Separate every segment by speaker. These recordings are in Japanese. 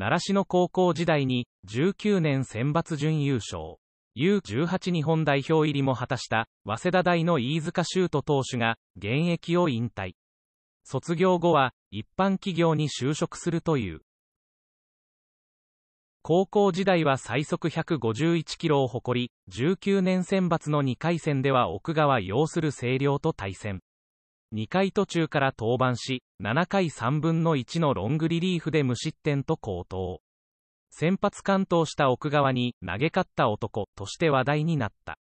Speaker 1: 習志野高校時代に、19年選抜準優勝。U18 日本代表入りも果たした、早稲田大の飯塚修斗投手が、現役を引退。卒業後は、一般企業に就職するという。高校時代は最速151キロを誇り、19年選抜の2回戦では奥川擁する星稜と対戦。2回途中から登板し、7回3分の1のロングリリーフで無失点と好投。先発完投した奥川に投げ勝った男として話題になった。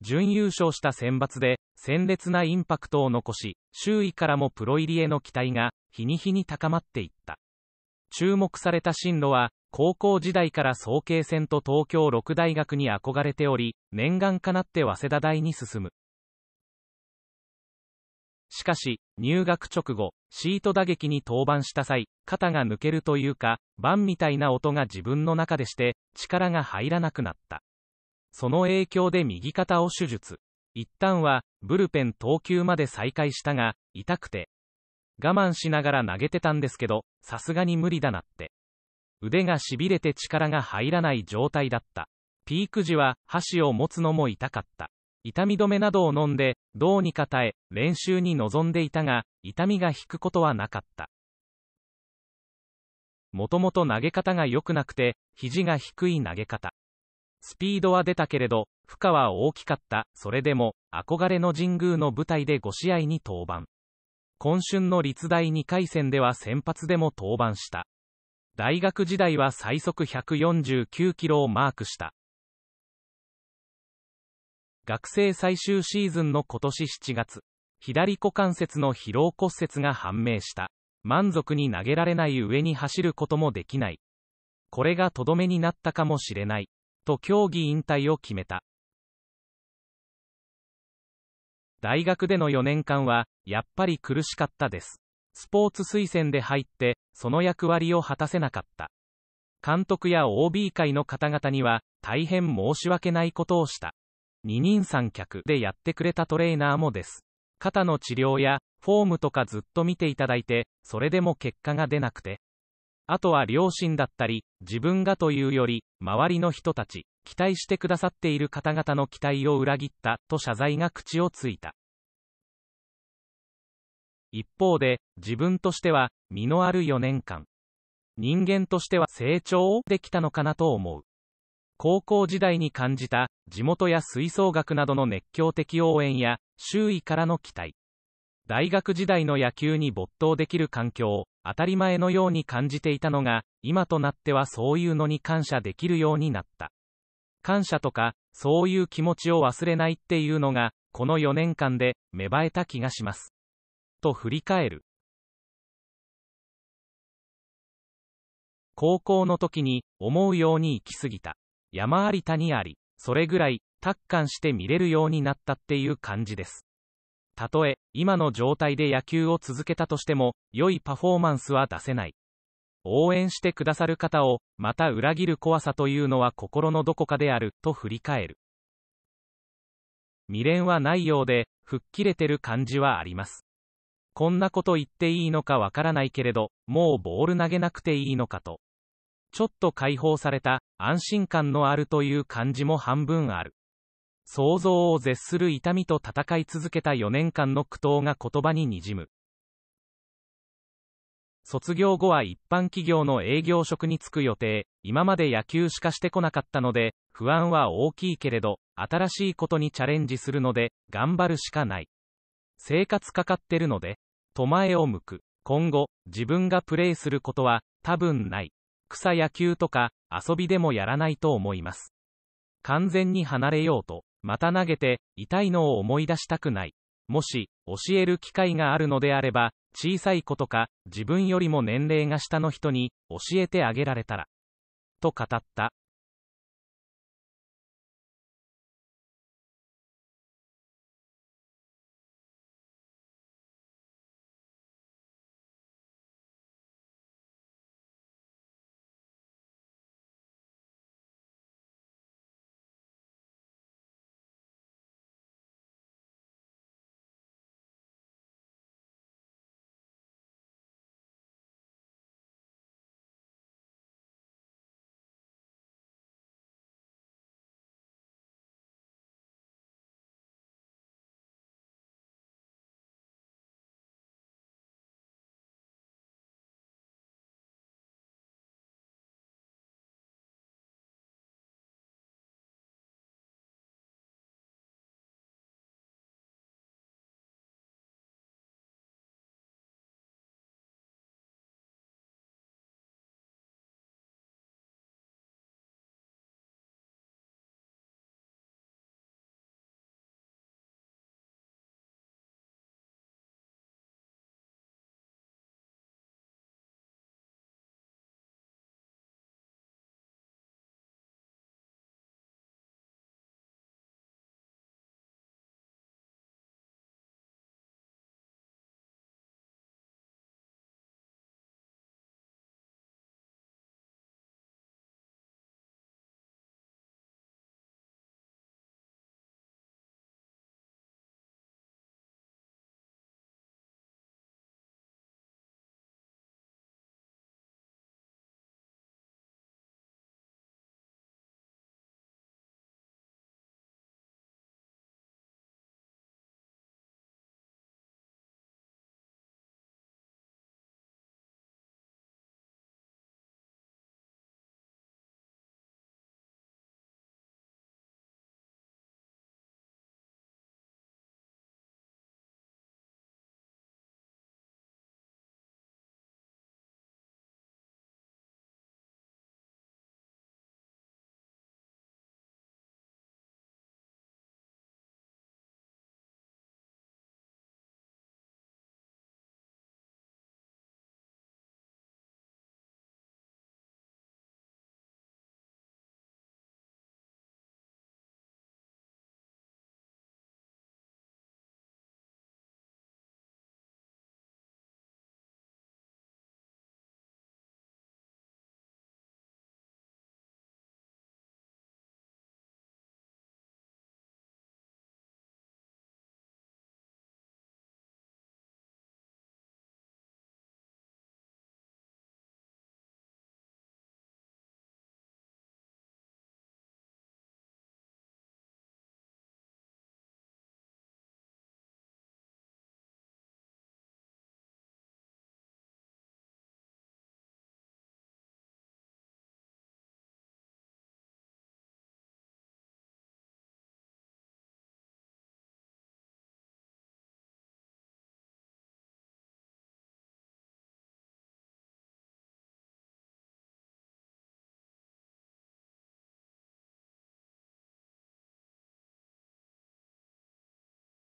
Speaker 1: 準優勝した選抜で、鮮烈なインパクトを残し、周囲からもプロ入りへの期待が、日に日に高まっていった。注目された進路は、高校時代から早慶戦と東京六大学に憧れており、念願かなって早稲田大に進む。しかし、入学直後、シート打撃に登板した際、肩が抜けるというか、バンみたいな音が自分の中でして、力が入らなくなった。その影響で右肩を手術。一旦は、ブルペン投球まで再開したが、痛くて。我慢しながら投げてたんですけど、さすがに無理だなって。腕が痺れて力が入らない状態だった。ピーク時は、箸を持つのも痛かった。痛み止めなどを飲んで、どうにか耐え、練習に臨んでいたが、痛みが引くことはなかった。もともと投げ方が良くなくて、肘が低い投げ方。スピードは出たけれど、負荷は大きかった、それでも、憧れの神宮の舞台で5試合に登板。今春の立大2回戦では先発でも登板した。大学時代は最速149キロをマークした。学生最終シーズンの今年7月、左股関節の疲労骨折が判明した。満足に投げられない上に走ることもできない。これがとどめになったかもしれない。と競技引退を決めた。大学での4年間は、やっぱり苦しかったです。スポーツ推薦で入って、その役割を果たせなかった。監督や OB 会の方々には、大変申し訳ないことをした。二人三脚でやってくれたトレーナーもです。肩の治療や、フォームとかずっと見ていただいて、それでも結果が出なくて。あとは両親だったり、自分がというより、周りの人たち、期待してくださっている方々の期待を裏切った、と謝罪が口をついた。一方で、自分としては、身のある4年間。人間としては成長できたのかなと思う。高校時代に感じた地元や吹奏楽などの熱狂的応援や周囲からの期待大学時代の野球に没頭できる環境を当たり前のように感じていたのが今となってはそういうのに感謝できるようになった感謝とかそういう気持ちを忘れないっていうのがこの4年間で芽生えた気がしますと振り返る高校の時に思うように行き過ぎた山あり谷あり、それぐらい、達観して見れるようになったっていう感じです。たとえ、今の状態で野球を続けたとしても、良いパフォーマンスは出せない。応援してくださる方を、また裏切る怖さというのは心のどこかである、と振り返る。未練はないようで、吹っ切れてる感じはあります。こんなこと言っていいのかわからないけれど、もうボール投げなくていいのかと。ちょっと解放された、安心感のあるという感じも半分ある。想像を絶する痛みと戦い続けた4年間の苦闘が言葉ににじむ。卒業後は一般企業の営業職に就く予定、今まで野球しかしてこなかったので、不安は大きいけれど、新しいことにチャレンジするので、頑張るしかない。生活かかってるので、と前を向く。今後、自分がプレイすることは、多分ない。草野球とか、遊びでもやらないと思います。完全に離れようと、また投げて、痛いのを思い出したくない。もし、教える機会があるのであれば、小さい子とか、自分よりも年齢が下の人に、教えてあげられたら。と語った。